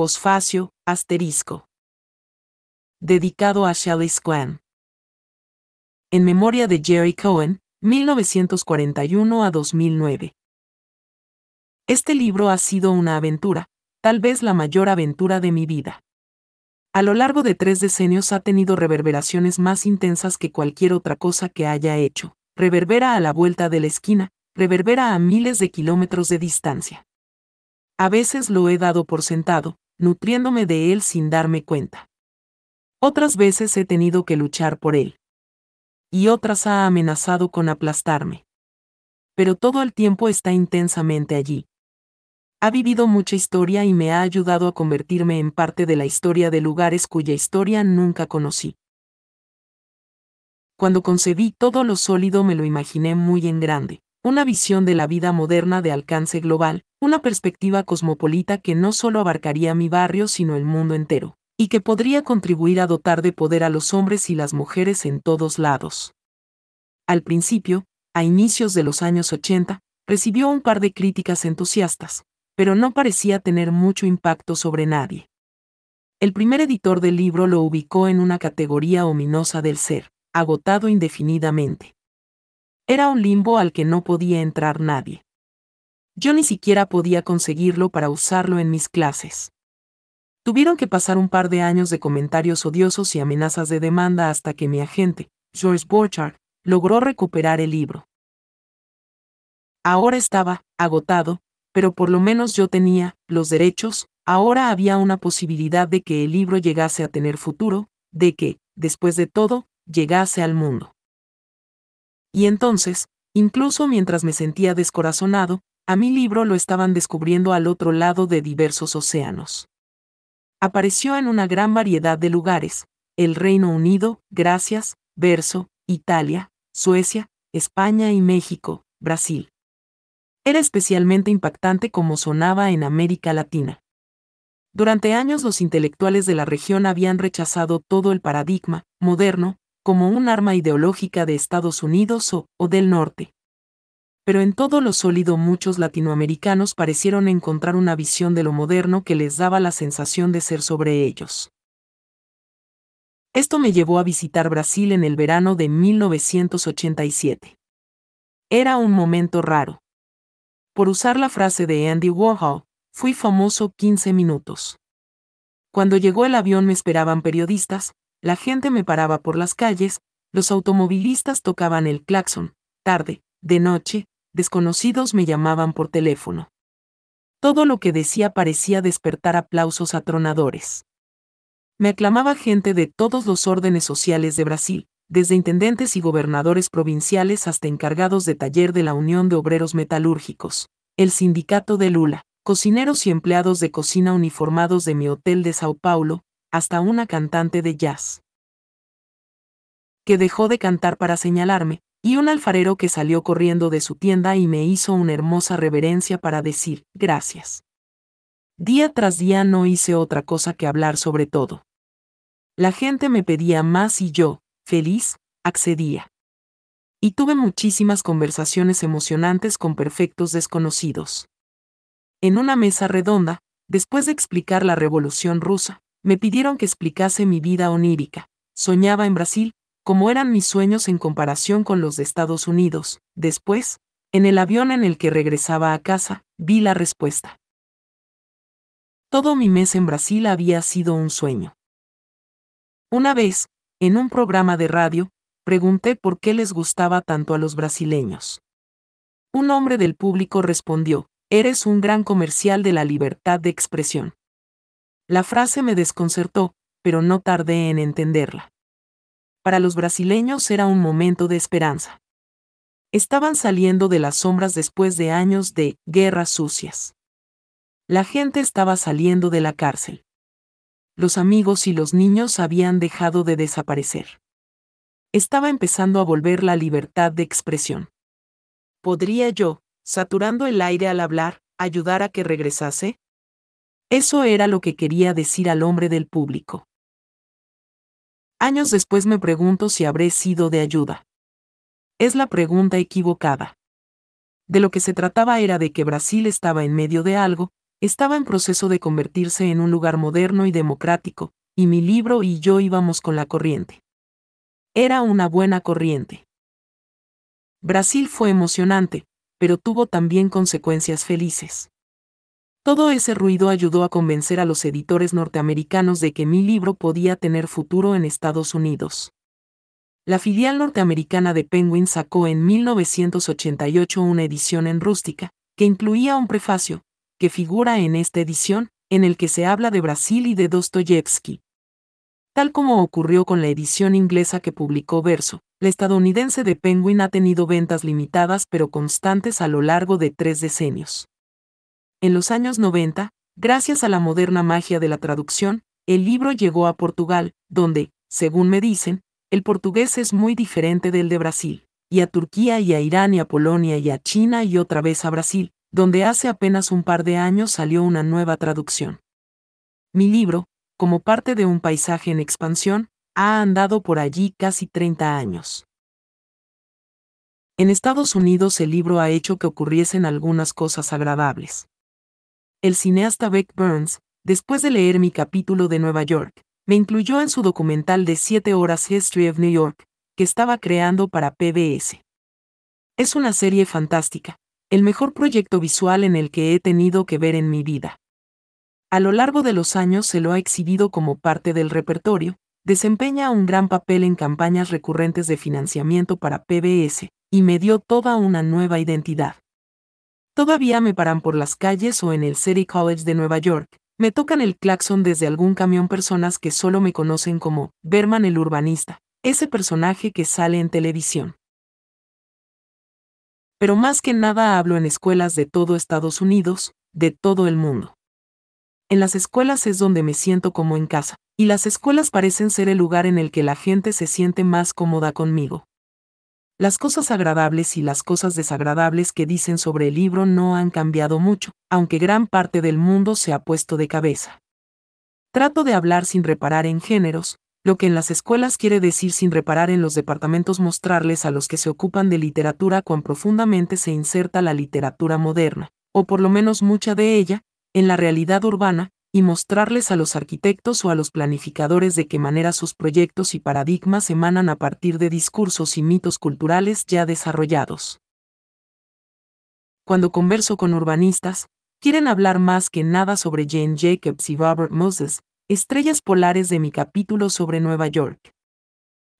Posfacio, asterisco. Dedicado a Shelley Squan. En memoria de Jerry Cohen, 1941 a 2009. Este libro ha sido una aventura, tal vez la mayor aventura de mi vida. A lo largo de tres decenios ha tenido reverberaciones más intensas que cualquier otra cosa que haya hecho. Reverbera a la vuelta de la esquina, reverbera a miles de kilómetros de distancia. A veces lo he dado por sentado, nutriéndome de él sin darme cuenta. Otras veces he tenido que luchar por él. Y otras ha amenazado con aplastarme. Pero todo el tiempo está intensamente allí. Ha vivido mucha historia y me ha ayudado a convertirme en parte de la historia de lugares cuya historia nunca conocí. Cuando concebí todo lo sólido me lo imaginé muy en grande una visión de la vida moderna de alcance global, una perspectiva cosmopolita que no solo abarcaría mi barrio sino el mundo entero, y que podría contribuir a dotar de poder a los hombres y las mujeres en todos lados. Al principio, a inicios de los años 80, recibió un par de críticas entusiastas, pero no parecía tener mucho impacto sobre nadie. El primer editor del libro lo ubicó en una categoría ominosa del ser, agotado indefinidamente. Era un limbo al que no podía entrar nadie. Yo ni siquiera podía conseguirlo para usarlo en mis clases. Tuvieron que pasar un par de años de comentarios odiosos y amenazas de demanda hasta que mi agente, George Borchard, logró recuperar el libro. Ahora estaba, agotado, pero por lo menos yo tenía, los derechos, ahora había una posibilidad de que el libro llegase a tener futuro, de que, después de todo, llegase al mundo. Y entonces, incluso mientras me sentía descorazonado, a mi libro lo estaban descubriendo al otro lado de diversos océanos. Apareció en una gran variedad de lugares, el Reino Unido, gracias, verso, Italia, Suecia, España y México, Brasil. Era especialmente impactante como sonaba en América Latina. Durante años los intelectuales de la región habían rechazado todo el paradigma, moderno, como un arma ideológica de Estados Unidos o, del norte. Pero en todo lo sólido muchos latinoamericanos parecieron encontrar una visión de lo moderno que les daba la sensación de ser sobre ellos. Esto me llevó a visitar Brasil en el verano de 1987. Era un momento raro. Por usar la frase de Andy Warhol, fui famoso 15 minutos. Cuando llegó el avión me esperaban periodistas, la gente me paraba por las calles, los automovilistas tocaban el claxon, tarde, de noche, desconocidos me llamaban por teléfono. Todo lo que decía parecía despertar aplausos atronadores. Me aclamaba gente de todos los órdenes sociales de Brasil, desde intendentes y gobernadores provinciales hasta encargados de taller de la Unión de Obreros Metalúrgicos, el sindicato de Lula, cocineros y empleados de cocina uniformados de mi hotel de Sao Paulo, hasta una cantante de jazz. Que dejó de cantar para señalarme, y un alfarero que salió corriendo de su tienda y me hizo una hermosa reverencia para decir, gracias. Día tras día no hice otra cosa que hablar sobre todo. La gente me pedía más y yo, feliz, accedía. Y tuve muchísimas conversaciones emocionantes con perfectos desconocidos. En una mesa redonda, después de explicar la revolución rusa, me pidieron que explicase mi vida onírica. Soñaba en Brasil, como eran mis sueños en comparación con los de Estados Unidos. Después, en el avión en el que regresaba a casa, vi la respuesta. Todo mi mes en Brasil había sido un sueño. Una vez, en un programa de radio, pregunté por qué les gustaba tanto a los brasileños. Un hombre del público respondió, Eres un gran comercial de la libertad de expresión. La frase me desconcertó, pero no tardé en entenderla. Para los brasileños era un momento de esperanza. Estaban saliendo de las sombras después de años de guerras sucias. La gente estaba saliendo de la cárcel. Los amigos y los niños habían dejado de desaparecer. Estaba empezando a volver la libertad de expresión. ¿Podría yo, saturando el aire al hablar, ayudar a que regresase? Eso era lo que quería decir al hombre del público. Años después me pregunto si habré sido de ayuda. Es la pregunta equivocada. De lo que se trataba era de que Brasil estaba en medio de algo, estaba en proceso de convertirse en un lugar moderno y democrático, y mi libro y yo íbamos con la corriente. Era una buena corriente. Brasil fue emocionante, pero tuvo también consecuencias felices. Todo ese ruido ayudó a convencer a los editores norteamericanos de que mi libro podía tener futuro en Estados Unidos. La filial norteamericana de Penguin sacó en 1988 una edición en rústica, que incluía un prefacio, que figura en esta edición, en el que se habla de Brasil y de Dostoyevsky. Tal como ocurrió con la edición inglesa que publicó Verso, la estadounidense de Penguin ha tenido ventas limitadas pero constantes a lo largo de tres decenios. En los años 90, gracias a la moderna magia de la traducción, el libro llegó a Portugal, donde, según me dicen, el portugués es muy diferente del de Brasil, y a Turquía y a Irán y a Polonia y a China y otra vez a Brasil, donde hace apenas un par de años salió una nueva traducción. Mi libro, como parte de un paisaje en expansión, ha andado por allí casi 30 años. En Estados Unidos el libro ha hecho que ocurriesen algunas cosas agradables el cineasta Beck Burns, después de leer mi capítulo de Nueva York, me incluyó en su documental de 7 horas History of New York, que estaba creando para PBS. Es una serie fantástica, el mejor proyecto visual en el que he tenido que ver en mi vida. A lo largo de los años se lo ha exhibido como parte del repertorio, desempeña un gran papel en campañas recurrentes de financiamiento para PBS, y me dio toda una nueva identidad. Todavía me paran por las calles o en el City College de Nueva York. Me tocan el claxon desde algún camión personas que solo me conocen como Berman el urbanista, ese personaje que sale en televisión. Pero más que nada hablo en escuelas de todo Estados Unidos, de todo el mundo. En las escuelas es donde me siento como en casa, y las escuelas parecen ser el lugar en el que la gente se siente más cómoda conmigo. Las cosas agradables y las cosas desagradables que dicen sobre el libro no han cambiado mucho, aunque gran parte del mundo se ha puesto de cabeza. Trato de hablar sin reparar en géneros, lo que en las escuelas quiere decir sin reparar en los departamentos mostrarles a los que se ocupan de literatura cuán profundamente se inserta la literatura moderna, o por lo menos mucha de ella, en la realidad urbana, y mostrarles a los arquitectos o a los planificadores de qué manera sus proyectos y paradigmas emanan a partir de discursos y mitos culturales ya desarrollados. Cuando converso con urbanistas, quieren hablar más que nada sobre Jane Jacobs y Robert Moses, estrellas polares de mi capítulo sobre Nueva York.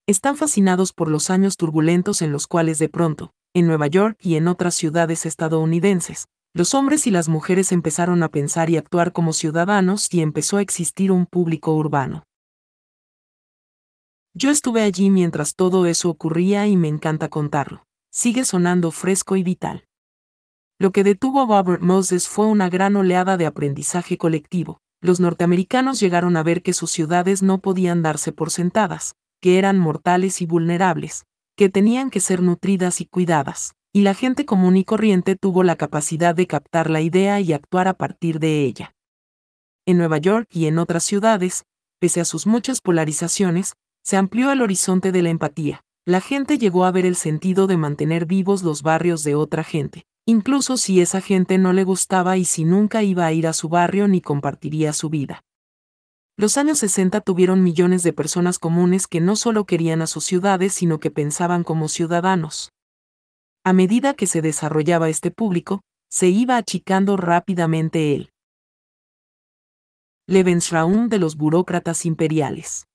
Están fascinados por los años turbulentos en los cuales de pronto, en Nueva York y en otras ciudades estadounidenses, los hombres y las mujeres empezaron a pensar y actuar como ciudadanos y empezó a existir un público urbano. Yo estuve allí mientras todo eso ocurría y me encanta contarlo. Sigue sonando fresco y vital. Lo que detuvo a Robert Moses fue una gran oleada de aprendizaje colectivo. Los norteamericanos llegaron a ver que sus ciudades no podían darse por sentadas, que eran mortales y vulnerables, que tenían que ser nutridas y cuidadas, y la gente común y corriente tuvo la capacidad de captar la idea y actuar a partir de ella. En Nueva York y en otras ciudades, pese a sus muchas polarizaciones, se amplió el horizonte de la empatía. La gente llegó a ver el sentido de mantener vivos los barrios de otra gente, incluso si esa gente no le gustaba y si nunca iba a ir a su barrio ni compartiría su vida. Los años 60 tuvieron millones de personas comunes que no solo querían a sus ciudades, sino que pensaban como ciudadanos. A medida que se desarrollaba este público, se iba achicando rápidamente él. Lebensraum de los burócratas imperiales.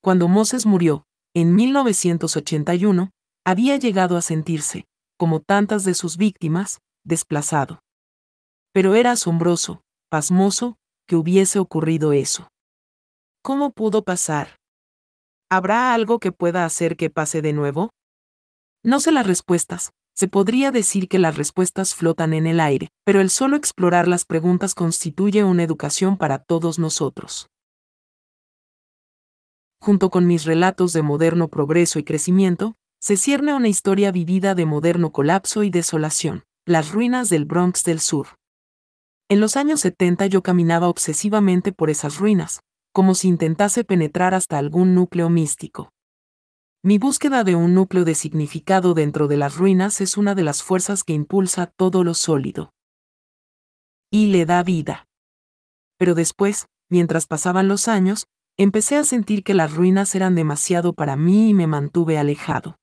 Cuando Moses murió, en 1981, había llegado a sentirse, como tantas de sus víctimas, desplazado. Pero era asombroso, pasmoso, que hubiese ocurrido eso. ¿Cómo pudo pasar? ¿Habrá algo que pueda hacer que pase de nuevo? No sé las respuestas. Se podría decir que las respuestas flotan en el aire, pero el solo explorar las preguntas constituye una educación para todos nosotros. Junto con mis relatos de moderno progreso y crecimiento, se cierne una historia vivida de moderno colapso y desolación, las ruinas del Bronx del Sur. En los años 70 yo caminaba obsesivamente por esas ruinas, como si intentase penetrar hasta algún núcleo místico. Mi búsqueda de un núcleo de significado dentro de las ruinas es una de las fuerzas que impulsa todo lo sólido. Y le da vida. Pero después, mientras pasaban los años, empecé a sentir que las ruinas eran demasiado para mí y me mantuve alejado.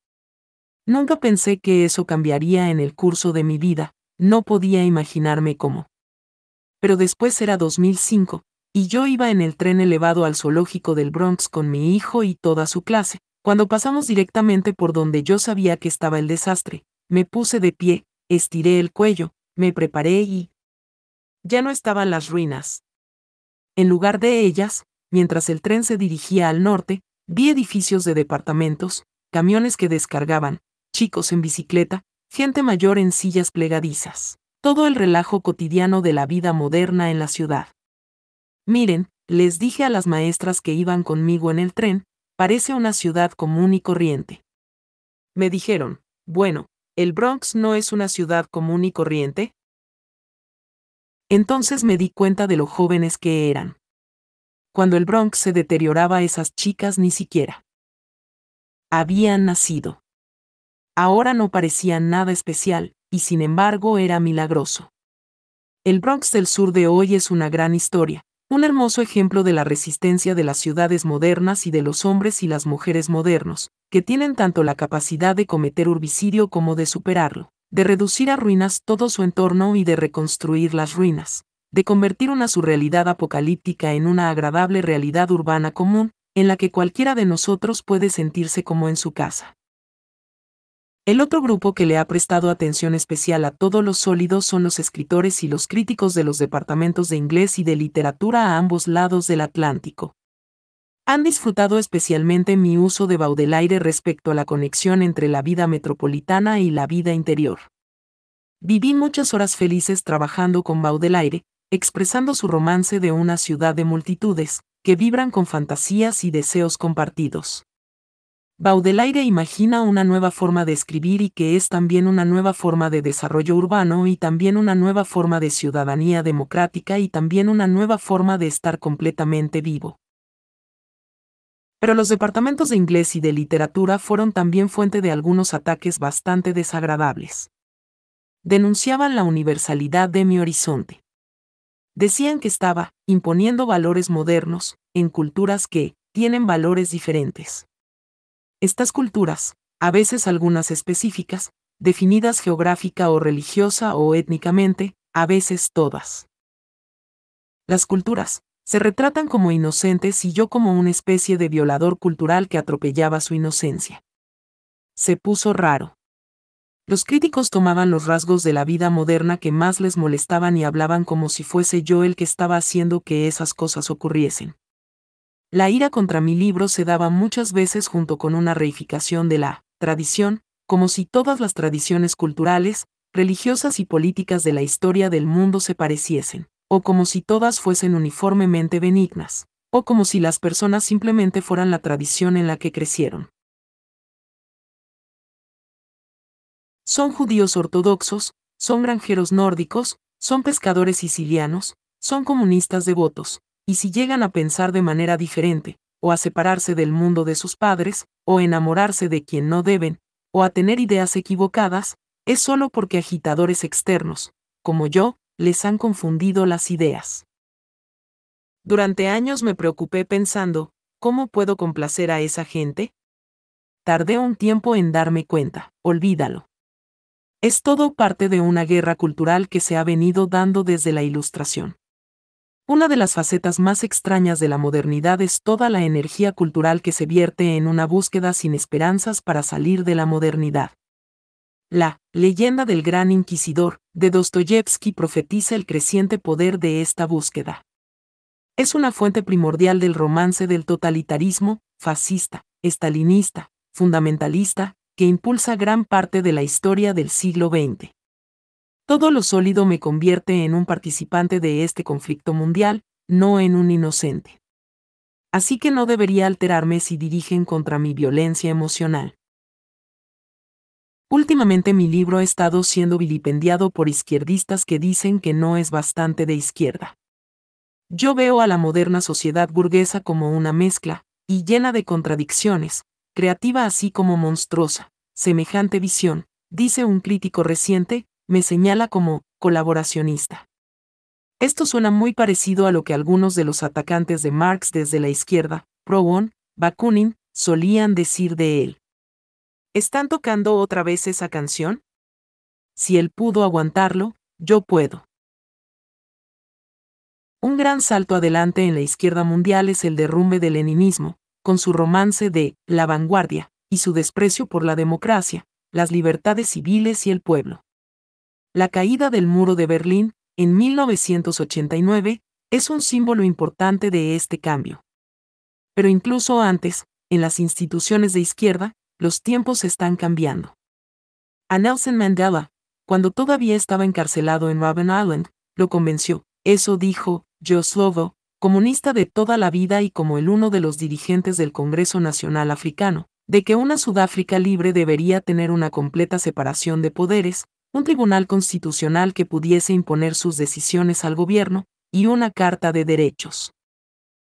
Nunca pensé que eso cambiaría en el curso de mi vida, no podía imaginarme cómo. Pero después era 2005, y yo iba en el tren elevado al zoológico del Bronx con mi hijo y toda su clase, cuando pasamos directamente por donde yo sabía que estaba el desastre, me puse de pie, estiré el cuello, me preparé y... Ya no estaban las ruinas. En lugar de ellas, mientras el tren se dirigía al norte, vi edificios de departamentos, camiones que descargaban, chicos en bicicleta, gente mayor en sillas plegadizas, todo el relajo cotidiano de la vida moderna en la ciudad. Miren, les dije a las maestras que iban conmigo en el tren, Parece una ciudad común y corriente. Me dijeron, bueno, ¿el Bronx no es una ciudad común y corriente? Entonces me di cuenta de lo jóvenes que eran. Cuando el Bronx se deterioraba esas chicas ni siquiera habían nacido. Ahora no parecía nada especial, y sin embargo era milagroso. El Bronx del sur de hoy es una gran historia, un hermoso ejemplo de la resistencia de las ciudades modernas y de los hombres y las mujeres modernos, que tienen tanto la capacidad de cometer urbicidio como de superarlo, de reducir a ruinas todo su entorno y de reconstruir las ruinas, de convertir una surrealidad apocalíptica en una agradable realidad urbana común, en la que cualquiera de nosotros puede sentirse como en su casa. El otro grupo que le ha prestado atención especial a todos los sólidos son los escritores y los críticos de los departamentos de inglés y de literatura a ambos lados del Atlántico. Han disfrutado especialmente mi uso de Baudelaire respecto a la conexión entre la vida metropolitana y la vida interior. Viví muchas horas felices trabajando con Baudelaire, expresando su romance de una ciudad de multitudes, que vibran con fantasías y deseos compartidos. Baudelaire imagina una nueva forma de escribir y que es también una nueva forma de desarrollo urbano y también una nueva forma de ciudadanía democrática y también una nueva forma de estar completamente vivo. Pero los departamentos de inglés y de literatura fueron también fuente de algunos ataques bastante desagradables. Denunciaban la universalidad de mi horizonte. Decían que estaba imponiendo valores modernos en culturas que tienen valores diferentes estas culturas, a veces algunas específicas, definidas geográfica o religiosa o étnicamente, a veces todas. Las culturas, se retratan como inocentes y yo como una especie de violador cultural que atropellaba su inocencia. Se puso raro. Los críticos tomaban los rasgos de la vida moderna que más les molestaban y hablaban como si fuese yo el que estaba haciendo que esas cosas ocurriesen. La ira contra mi libro se daba muchas veces junto con una reificación de la tradición, como si todas las tradiciones culturales, religiosas y políticas de la historia del mundo se pareciesen, o como si todas fuesen uniformemente benignas, o como si las personas simplemente fueran la tradición en la que crecieron. Son judíos ortodoxos, son granjeros nórdicos, son pescadores sicilianos, son comunistas devotos, y si llegan a pensar de manera diferente, o a separarse del mundo de sus padres, o enamorarse de quien no deben, o a tener ideas equivocadas, es solo porque agitadores externos, como yo, les han confundido las ideas. Durante años me preocupé pensando, ¿cómo puedo complacer a esa gente? Tardé un tiempo en darme cuenta, olvídalo. Es todo parte de una guerra cultural que se ha venido dando desde la Ilustración. Una de las facetas más extrañas de la modernidad es toda la energía cultural que se vierte en una búsqueda sin esperanzas para salir de la modernidad. La leyenda del gran inquisidor de Dostoyevsky profetiza el creciente poder de esta búsqueda. Es una fuente primordial del romance del totalitarismo, fascista, estalinista, fundamentalista, que impulsa gran parte de la historia del siglo XX. Todo lo sólido me convierte en un participante de este conflicto mundial, no en un inocente. Así que no debería alterarme si dirigen contra mi violencia emocional. Últimamente mi libro ha estado siendo vilipendiado por izquierdistas que dicen que no es bastante de izquierda. Yo veo a la moderna sociedad burguesa como una mezcla, y llena de contradicciones, creativa así como monstruosa, semejante visión, dice un crítico reciente, me señala como colaboracionista. Esto suena muy parecido a lo que algunos de los atacantes de Marx desde la izquierda, Proudhon, Bakunin, solían decir de él. ¿Están tocando otra vez esa canción? Si él pudo aguantarlo, yo puedo. Un gran salto adelante en la izquierda mundial es el derrumbe del leninismo, con su romance de La vanguardia, y su desprecio por la democracia, las libertades civiles y el pueblo. La caída del muro de Berlín, en 1989, es un símbolo importante de este cambio. Pero incluso antes, en las instituciones de izquierda, los tiempos están cambiando. A Nelson Mandela, cuando todavía estaba encarcelado en Robben Island, lo convenció. Eso dijo, yo Slovo, comunista de toda la vida y como el uno de los dirigentes del Congreso Nacional Africano, de que una Sudáfrica libre debería tener una completa separación de poderes, un tribunal constitucional que pudiese imponer sus decisiones al gobierno, y una Carta de Derechos.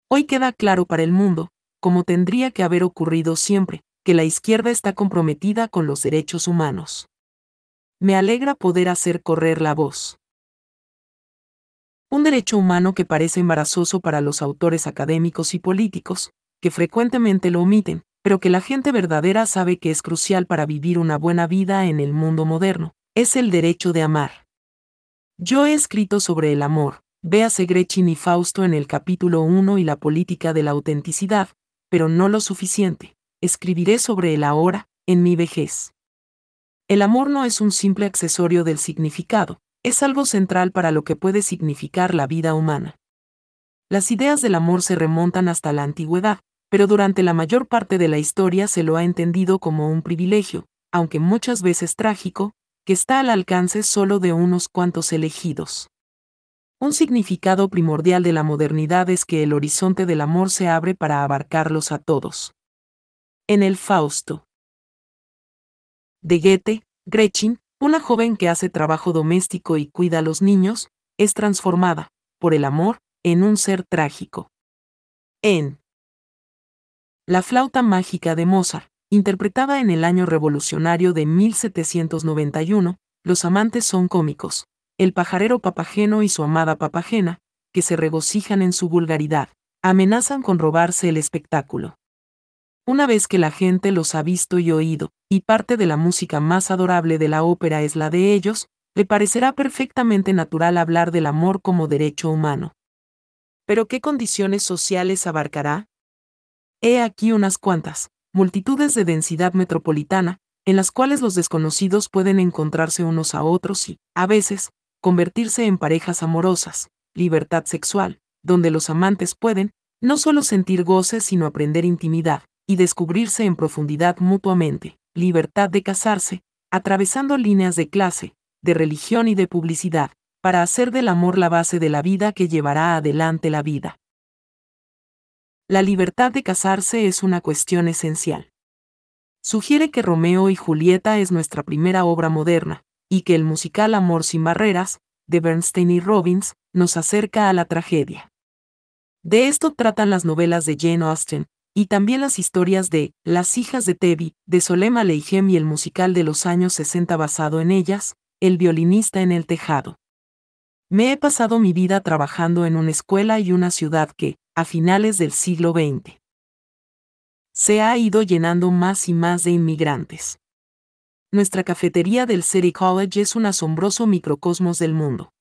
Hoy queda claro para el mundo, como tendría que haber ocurrido siempre, que la izquierda está comprometida con los derechos humanos. Me alegra poder hacer correr la voz. Un derecho humano que parece embarazoso para los autores académicos y políticos, que frecuentemente lo omiten, pero que la gente verdadera sabe que es crucial para vivir una buena vida en el mundo moderno, es el derecho de amar. Yo he escrito sobre el amor, véase Gretchen y Fausto en el capítulo 1 y la política de la autenticidad, pero no lo suficiente. Escribiré sobre el ahora, en mi vejez. El amor no es un simple accesorio del significado, es algo central para lo que puede significar la vida humana. Las ideas del amor se remontan hasta la antigüedad, pero durante la mayor parte de la historia se lo ha entendido como un privilegio, aunque muchas veces trágico, que está al alcance solo de unos cuantos elegidos. Un significado primordial de la modernidad es que el horizonte del amor se abre para abarcarlos a todos. En el Fausto. De Goethe, Gretchen, una joven que hace trabajo doméstico y cuida a los niños, es transformada, por el amor, en un ser trágico. En La flauta mágica de Mozart, Interpretada en el año revolucionario de 1791, Los amantes son cómicos, el pajarero papageno y su amada papagena, que se regocijan en su vulgaridad, amenazan con robarse el espectáculo. Una vez que la gente los ha visto y oído, y parte de la música más adorable de la ópera es la de ellos, le parecerá perfectamente natural hablar del amor como derecho humano. Pero ¿qué condiciones sociales abarcará? He aquí unas cuantas multitudes de densidad metropolitana, en las cuales los desconocidos pueden encontrarse unos a otros y, a veces, convertirse en parejas amorosas, libertad sexual, donde los amantes pueden, no solo sentir goces sino aprender intimidad, y descubrirse en profundidad mutuamente, libertad de casarse, atravesando líneas de clase, de religión y de publicidad, para hacer del amor la base de la vida que llevará adelante la vida. La libertad de casarse es una cuestión esencial. Sugiere que Romeo y Julieta es nuestra primera obra moderna, y que el musical Amor sin Barreras, de Bernstein y Robbins, nos acerca a la tragedia. De esto tratan las novelas de Jane Austen, y también las historias de Las hijas de Tevi, de Solema Leighem y el musical de los años 60 basado en ellas, El violinista en el tejado. Me he pasado mi vida trabajando en una escuela y una ciudad que, a finales del siglo XX. Se ha ido llenando más y más de inmigrantes. Nuestra cafetería del City College es un asombroso microcosmos del mundo.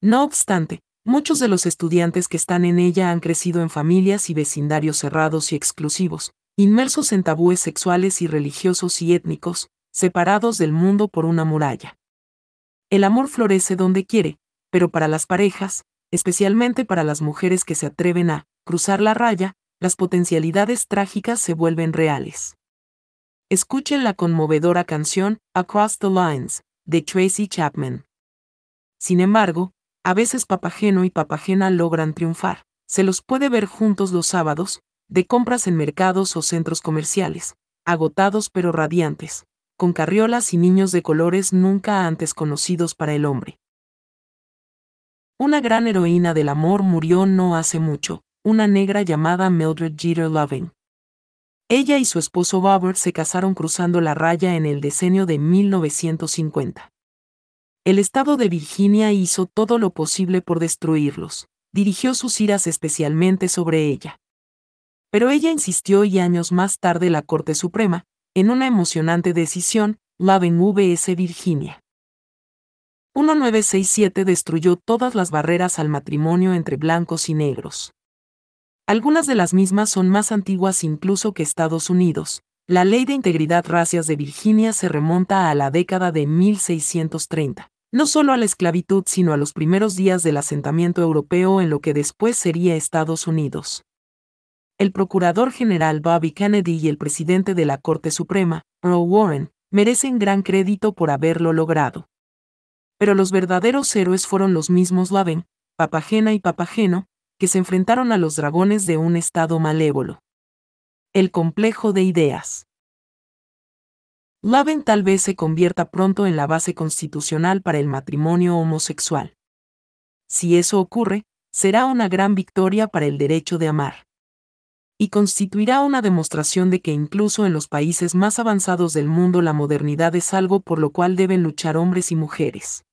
No obstante, muchos de los estudiantes que están en ella han crecido en familias y vecindarios cerrados y exclusivos, inmersos en tabúes sexuales y religiosos y étnicos, separados del mundo por una muralla. El amor florece donde quiere, pero para las parejas, especialmente para las mujeres que se atreven a cruzar la raya, las potencialidades trágicas se vuelven reales. Escuchen la conmovedora canción Across the Lines de Tracy Chapman. Sin embargo, a veces Papageno y Papagena logran triunfar. Se los puede ver juntos los sábados, de compras en mercados o centros comerciales, agotados pero radiantes, con carriolas y niños de colores nunca antes conocidos para el hombre. Una gran heroína del amor murió no hace mucho, una negra llamada Mildred Jeter Loving. Ella y su esposo Bauer se casaron cruzando la raya en el decenio de 1950. El estado de Virginia hizo todo lo posible por destruirlos, dirigió sus iras especialmente sobre ella. Pero ella insistió y años más tarde la Corte Suprema, en una emocionante decisión, Loving vs. Virginia 1967 destruyó todas las barreras al matrimonio entre blancos y negros. Algunas de las mismas son más antiguas incluso que Estados Unidos. La ley de integridad racias de Virginia se remonta a la década de 1630, no solo a la esclavitud sino a los primeros días del asentamiento europeo en lo que después sería Estados Unidos. El procurador general Bobby Kennedy y el presidente de la Corte Suprema, Earl Warren, merecen gran crédito por haberlo logrado pero los verdaderos héroes fueron los mismos Laven, Papagena y Papageno, que se enfrentaron a los dragones de un estado malévolo. El complejo de ideas. Laven tal vez se convierta pronto en la base constitucional para el matrimonio homosexual. Si eso ocurre, será una gran victoria para el derecho de amar. Y constituirá una demostración de que incluso en los países más avanzados del mundo la modernidad es algo por lo cual deben luchar hombres y mujeres.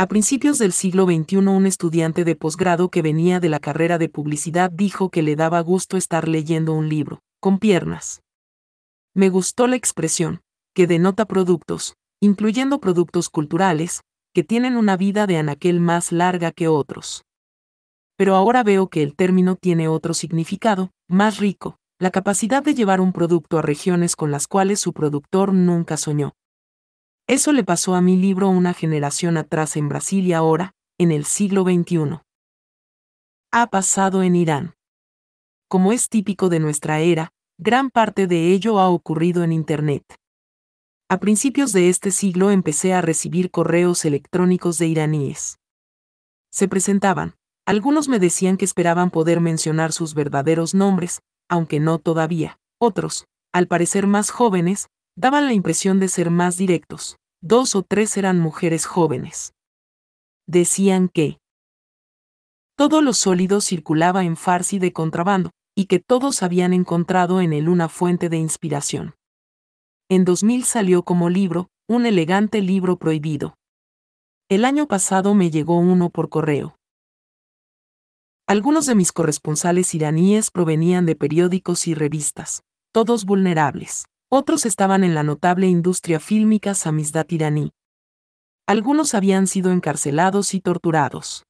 A principios del siglo XXI un estudiante de posgrado que venía de la carrera de publicidad dijo que le daba gusto estar leyendo un libro, con piernas. Me gustó la expresión, que denota productos, incluyendo productos culturales, que tienen una vida de anaquel más larga que otros. Pero ahora veo que el término tiene otro significado, más rico, la capacidad de llevar un producto a regiones con las cuales su productor nunca soñó, eso le pasó a mi libro una generación atrás en Brasil y ahora, en el siglo XXI. Ha pasado en Irán. Como es típico de nuestra era, gran parte de ello ha ocurrido en Internet. A principios de este siglo empecé a recibir correos electrónicos de iraníes. Se presentaban, algunos me decían que esperaban poder mencionar sus verdaderos nombres, aunque no todavía, otros, al parecer más jóvenes, daban la impresión de ser más directos. Dos o tres eran mujeres jóvenes. Decían que todo lo sólido circulaba en Farsi de contrabando, y que todos habían encontrado en él una fuente de inspiración. En 2000 salió como libro, un elegante libro prohibido. El año pasado me llegó uno por correo. Algunos de mis corresponsales iraníes provenían de periódicos y revistas, todos vulnerables. Otros estaban en la notable industria fílmica Samizdat iraní. Algunos habían sido encarcelados y torturados.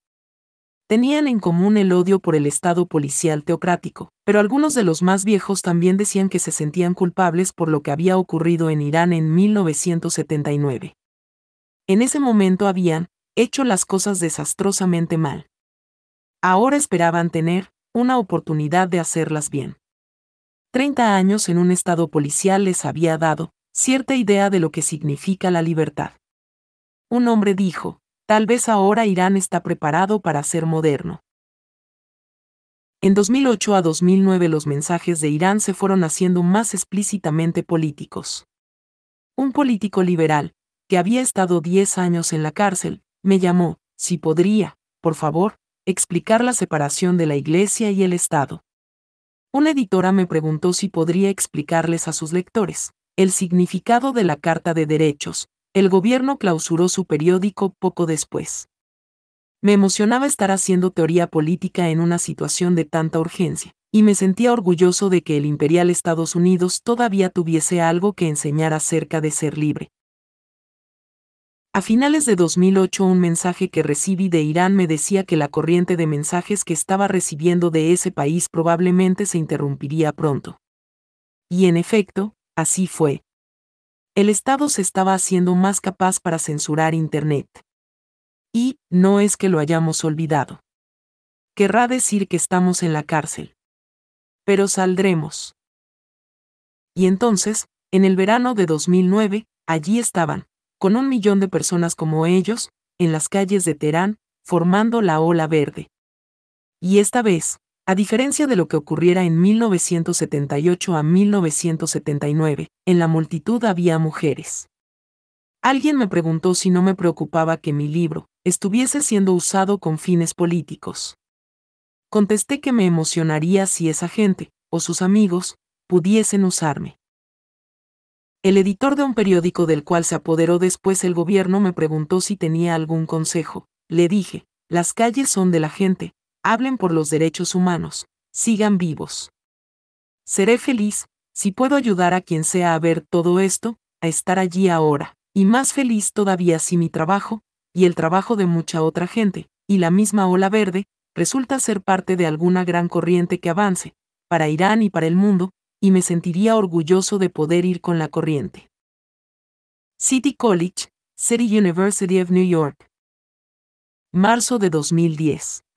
Tenían en común el odio por el Estado policial teocrático, pero algunos de los más viejos también decían que se sentían culpables por lo que había ocurrido en Irán en 1979. En ese momento habían hecho las cosas desastrosamente mal. Ahora esperaban tener una oportunidad de hacerlas bien. 30 años en un estado policial les había dado cierta idea de lo que significa la libertad. Un hombre dijo, tal vez ahora Irán está preparado para ser moderno. En 2008 a 2009 los mensajes de Irán se fueron haciendo más explícitamente políticos. Un político liberal, que había estado 10 años en la cárcel, me llamó, si podría, por favor, explicar la separación de la Iglesia y el Estado. Una editora me preguntó si podría explicarles a sus lectores el significado de la Carta de Derechos. El gobierno clausuró su periódico poco después. Me emocionaba estar haciendo teoría política en una situación de tanta urgencia, y me sentía orgulloso de que el imperial Estados Unidos todavía tuviese algo que enseñar acerca de ser libre, a finales de 2008 un mensaje que recibí de Irán me decía que la corriente de mensajes que estaba recibiendo de ese país probablemente se interrumpiría pronto. Y en efecto, así fue. El Estado se estaba haciendo más capaz para censurar Internet. Y, no es que lo hayamos olvidado. Querrá decir que estamos en la cárcel. Pero saldremos. Y entonces, en el verano de 2009, allí estaban, con un millón de personas como ellos, en las calles de Teherán, formando la ola verde. Y esta vez, a diferencia de lo que ocurriera en 1978 a 1979, en la multitud había mujeres. Alguien me preguntó si no me preocupaba que mi libro estuviese siendo usado con fines políticos. Contesté que me emocionaría si esa gente, o sus amigos, pudiesen usarme. El editor de un periódico del cual se apoderó después el gobierno me preguntó si tenía algún consejo. Le dije, las calles son de la gente, hablen por los derechos humanos, sigan vivos. Seré feliz, si puedo ayudar a quien sea a ver todo esto, a estar allí ahora, y más feliz todavía si mi trabajo, y el trabajo de mucha otra gente, y la misma ola verde, resulta ser parte de alguna gran corriente que avance, para Irán y para el mundo, y me sentiría orgulloso de poder ir con la corriente. City College, City University of New York. Marzo de 2010.